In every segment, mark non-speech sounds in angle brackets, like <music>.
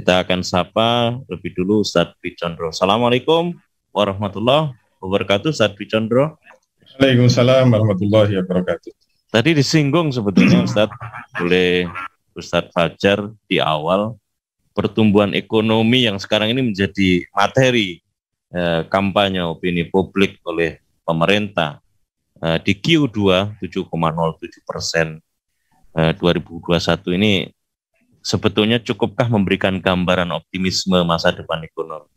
Kita akan sapa lebih dulu Ustadz Bicondro. Assalamualaikum warahmatullahi wabarakatuh Ustadz Bicondro. Waalaikumsalam warahmatullahi wabarakatuh. Tadi disinggung sebetulnya Ustadz oleh Ustadz Fajar di awal pertumbuhan ekonomi yang sekarang ini menjadi materi eh, kampanye opini publik oleh pemerintah eh, di Q2 7,07 persen eh, 2021 ini sebetulnya cukupkah memberikan gambaran optimisme masa depan ekonomi?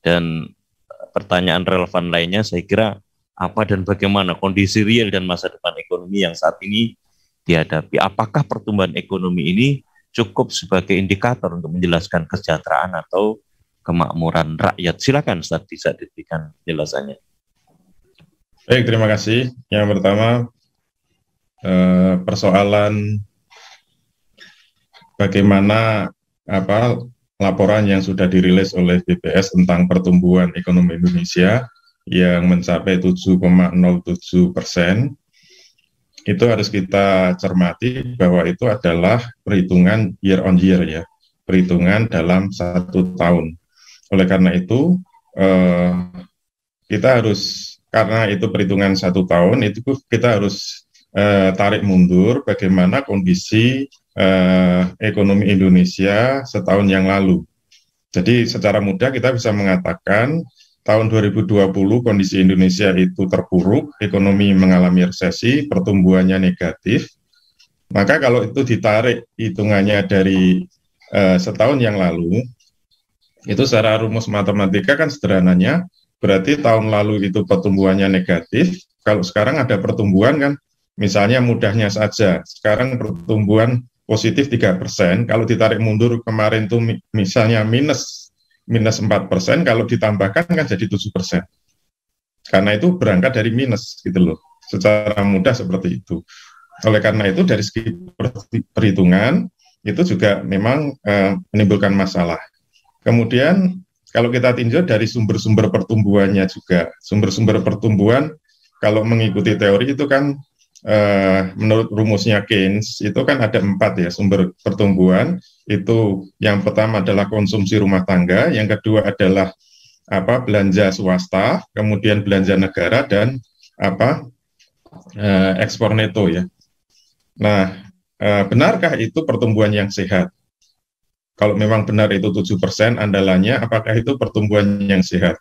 Dan eh, pertanyaan relevan lainnya saya kira apa dan bagaimana kondisi real dan masa depan ekonomi yang saat ini dihadapi. Apakah pertumbuhan ekonomi ini cukup sebagai indikator untuk menjelaskan kesejahteraan atau kemakmuran rakyat? Silakan Ustaz bisa diberikan penjelasannya. Baik, terima kasih. Yang pertama, eh, persoalan bagaimana apa laporan yang sudah dirilis oleh BPS tentang pertumbuhan ekonomi Indonesia yang mencapai 7,07 persen, itu harus kita cermati bahwa itu adalah perhitungan year on year ya, perhitungan dalam satu tahun. Oleh karena itu, eh, kita harus karena itu perhitungan satu tahun, itu kita harus eh, tarik mundur bagaimana kondisi eh, ekonomi Indonesia setahun yang lalu. Jadi secara mudah kita bisa mengatakan tahun 2020 kondisi Indonesia itu terpuruk, ekonomi mengalami resesi, pertumbuhannya negatif. Maka kalau itu ditarik hitungannya dari eh, setahun yang lalu, itu secara rumus matematika kan sederhananya berarti tahun lalu itu pertumbuhannya negatif. Kalau sekarang ada pertumbuhan kan, misalnya mudahnya saja. Sekarang pertumbuhan positif 3%, kalau ditarik mundur kemarin itu misalnya minus minus 4%, kalau ditambahkan kan jadi 7%. Karena itu berangkat dari minus gitu loh, secara mudah seperti itu. Oleh karena itu dari segi perhitungan itu juga memang eh, menimbulkan masalah. Kemudian kalau kita tinjau dari sumber-sumber pertumbuhannya juga, sumber-sumber pertumbuhan kalau mengikuti teori itu kan eh, menurut rumusnya Keynes itu kan ada empat ya sumber pertumbuhan itu yang pertama adalah konsumsi rumah tangga yang kedua adalah apa belanja swasta kemudian belanja negara dan apa eh, ekspor neto ya nah eh, benarkah itu pertumbuhan yang sehat kalau memang benar itu 7% andalannya apakah itu pertumbuhan yang sehat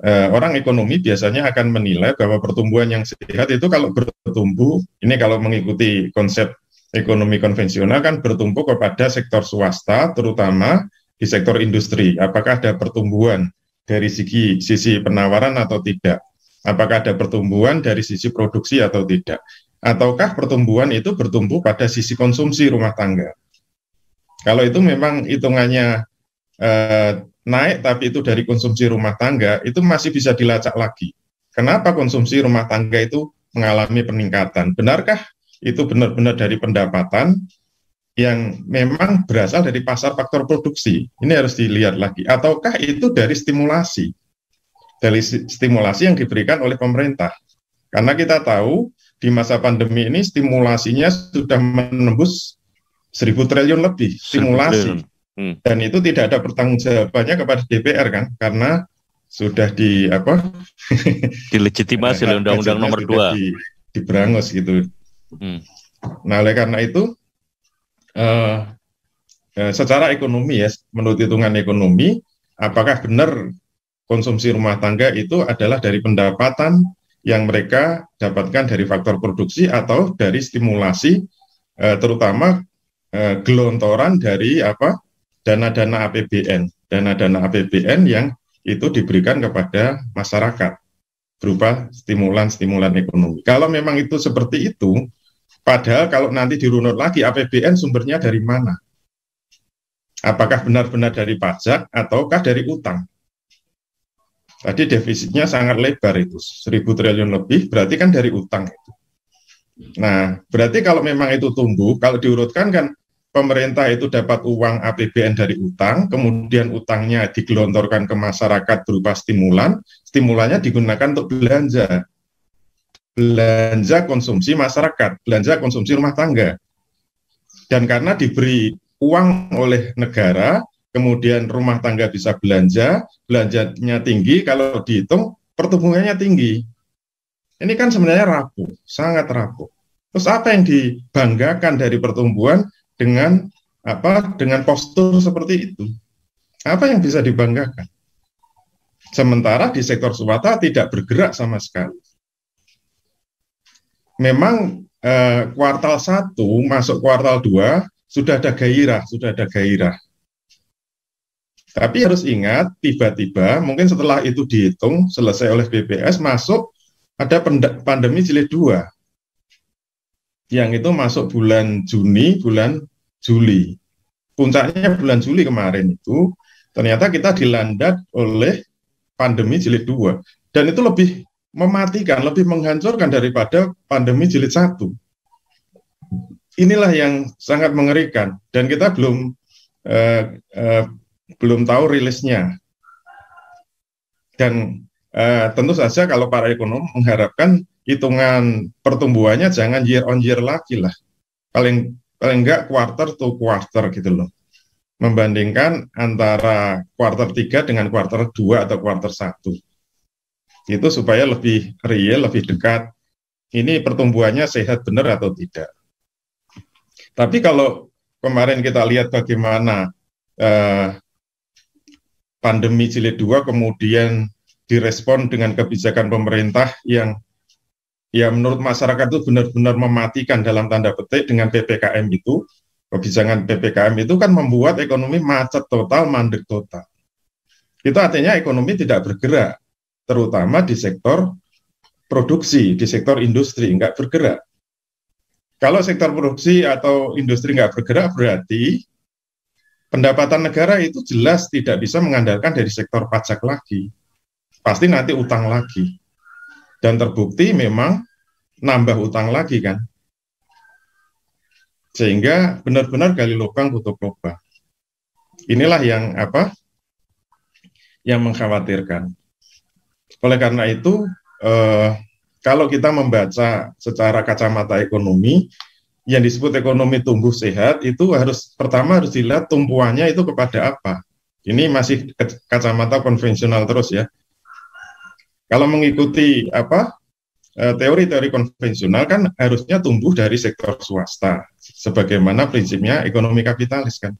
eh, orang ekonomi biasanya akan menilai bahwa pertumbuhan yang sehat itu kalau bertumbuh, ini kalau mengikuti konsep ekonomi konvensional kan bertumbuh kepada sektor swasta, terutama di sektor industri. Apakah ada pertumbuhan dari sisi sisi penawaran atau tidak? Apakah ada pertumbuhan dari sisi produksi atau tidak? Ataukah pertumbuhan itu bertumbuh pada sisi konsumsi rumah tangga? Kalau itu memang hitungannya eh, naik tapi itu dari konsumsi rumah tangga itu masih bisa dilacak lagi. Kenapa konsumsi rumah tangga itu mengalami peningkatan? Benarkah itu benar-benar dari pendapatan yang memang berasal dari pasar faktor produksi? Ini harus dilihat lagi. Ataukah itu dari stimulasi? Dari stimulasi yang diberikan oleh pemerintah. Karena kita tahu di masa pandemi ini stimulasinya sudah menembus 1000 triliun lebih stimulasi. Triliun. Hmm. Dan itu tidak ada pertanggungjawabannya kepada DPR kan, karena sudah di apa? <laughs> Dilegitimasi oleh Undang-Undang Nomor 2. Di, diberangus gitu. Hmm. Nah, oleh karena itu eh, eh, secara ekonomi ya, menurut hitungan ekonomi, apakah benar konsumsi rumah tangga itu adalah dari pendapatan yang mereka dapatkan dari faktor produksi atau dari stimulasi eh, terutama eh, gelontoran dari apa dana-dana APBN, dana-dana APBN yang itu diberikan kepada masyarakat berupa stimulan-stimulan ekonomi. Kalau memang itu seperti itu, padahal kalau nanti dirunut lagi APBN sumbernya dari mana? Apakah benar-benar dari pajak ataukah dari utang? Tadi defisitnya sangat lebar itu, 1000 triliun lebih, berarti kan dari utang itu. Nah, berarti kalau memang itu tumbuh, kalau diurutkan kan pemerintah itu dapat uang APBN dari utang, kemudian utangnya digelontorkan ke masyarakat berupa stimulan, stimulannya digunakan untuk belanja. Belanja konsumsi masyarakat, belanja konsumsi rumah tangga. Dan karena diberi uang oleh negara, kemudian rumah tangga bisa belanja, belanjanya tinggi, kalau dihitung pertumbuhannya tinggi. Ini kan sebenarnya rapuh, sangat rapuh. Terus apa yang dibanggakan dari pertumbuhan? dengan apa dengan postur seperti itu apa yang bisa dibanggakan sementara di sektor swasta tidak bergerak sama sekali memang eh, kuartal 1 masuk kuartal 2 sudah ada gairah sudah ada gairah tapi harus ingat tiba-tiba mungkin setelah itu dihitung selesai oleh BPS masuk ada pandemi jilid 2 yang itu masuk bulan Juni bulan Juli. Puncaknya bulan Juli kemarin itu ternyata kita dilanda oleh pandemi jilid 2 dan itu lebih mematikan, lebih menghancurkan daripada pandemi jilid 1. Inilah yang sangat mengerikan dan kita belum eh, eh, belum tahu rilisnya. Dan eh, tentu saja kalau para ekonom mengharapkan hitungan pertumbuhannya jangan year on year lagi lah. Paling paling enggak quarter to quarter gitu loh. Membandingkan antara quarter 3 dengan quarter 2 atau quarter 1. Itu supaya lebih real, lebih dekat. Ini pertumbuhannya sehat benar atau tidak. Tapi kalau kemarin kita lihat bagaimana eh, pandemi jilid 2 kemudian direspon dengan kebijakan pemerintah yang ya menurut masyarakat itu benar-benar mematikan dalam tanda petik dengan PPKM itu, kebijakan PPKM itu kan membuat ekonomi macet total, mandek total. Itu artinya ekonomi tidak bergerak, terutama di sektor produksi, di sektor industri, nggak bergerak. Kalau sektor produksi atau industri nggak bergerak, berarti pendapatan negara itu jelas tidak bisa mengandalkan dari sektor pajak lagi. Pasti nanti utang lagi dan terbukti memang nambah utang lagi kan sehingga benar-benar gali lubang tutup lubang inilah yang apa yang mengkhawatirkan oleh karena itu eh, kalau kita membaca secara kacamata ekonomi yang disebut ekonomi tumbuh sehat itu harus pertama harus dilihat tumpuannya itu kepada apa ini masih kacamata konvensional terus ya kalau mengikuti apa eh, teori-teori konvensional kan harusnya tumbuh dari sektor swasta, sebagaimana prinsipnya ekonomi kapitalis kan.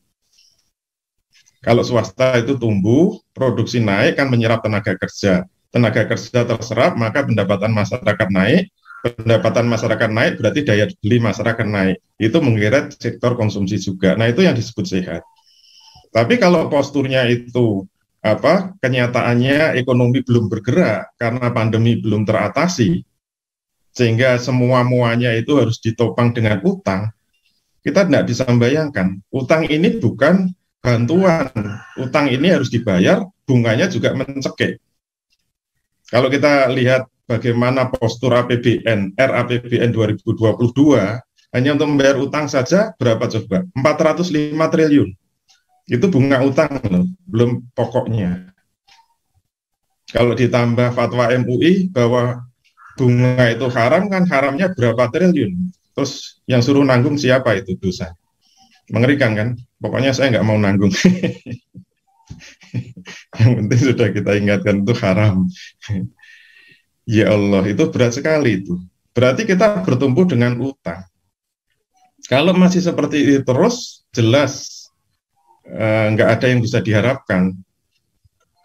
Kalau swasta itu tumbuh, produksi naik kan menyerap tenaga kerja. Tenaga kerja terserap, maka pendapatan masyarakat naik. Pendapatan masyarakat naik berarti daya beli masyarakat naik. Itu menggeret sektor konsumsi juga. Nah, itu yang disebut sehat. Tapi kalau posturnya itu apa kenyataannya ekonomi belum bergerak karena pandemi belum teratasi sehingga semua muanya itu harus ditopang dengan utang kita tidak bisa membayangkan utang ini bukan bantuan utang ini harus dibayar bunganya juga mencekik kalau kita lihat bagaimana postur APBN RAPBN 2022 hanya untuk membayar utang saja berapa coba 405 triliun itu bunga utang loh, belum pokoknya. Kalau ditambah fatwa MUI bahwa bunga itu haram kan haramnya berapa triliun. Terus yang suruh nanggung siapa itu dosa. Mengerikan kan? Pokoknya saya nggak mau nanggung. <laughs> yang penting sudah kita ingatkan itu haram. <laughs> ya Allah, itu berat sekali itu. Berarti kita bertumbuh dengan utang. Kalau masih seperti ini terus, jelas Eh, nggak ada yang bisa diharapkan.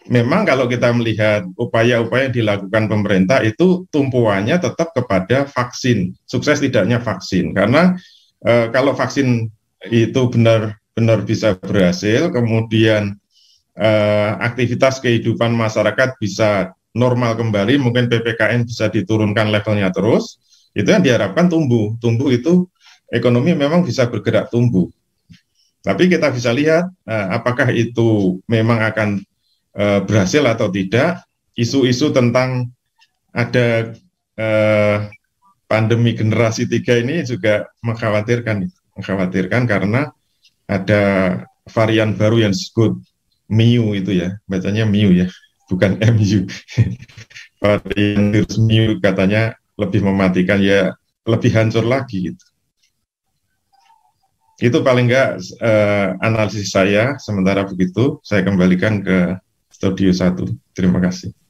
Memang kalau kita melihat upaya-upaya yang dilakukan pemerintah itu tumpuannya tetap kepada vaksin, sukses tidaknya vaksin. Karena e, kalau vaksin itu benar-benar bisa berhasil, kemudian e, aktivitas kehidupan masyarakat bisa normal kembali, mungkin PPKN bisa diturunkan levelnya terus, itu yang diharapkan tumbuh. Tumbuh itu ekonomi memang bisa bergerak tumbuh. Tapi kita bisa lihat eh, apakah itu memang akan eh, berhasil atau tidak. Isu-isu tentang ada eh, pandemi generasi tiga ini juga mengkhawatirkan, mengkhawatirkan karena ada varian baru yang disebut MIU itu ya, bacanya MIU ya, bukan <laughs> MU. varian virus MIU katanya lebih mematikan ya, lebih hancur lagi gitu. Itu paling enggak uh, eh, analisis saya. Sementara begitu, saya kembalikan ke studio satu. Terima kasih.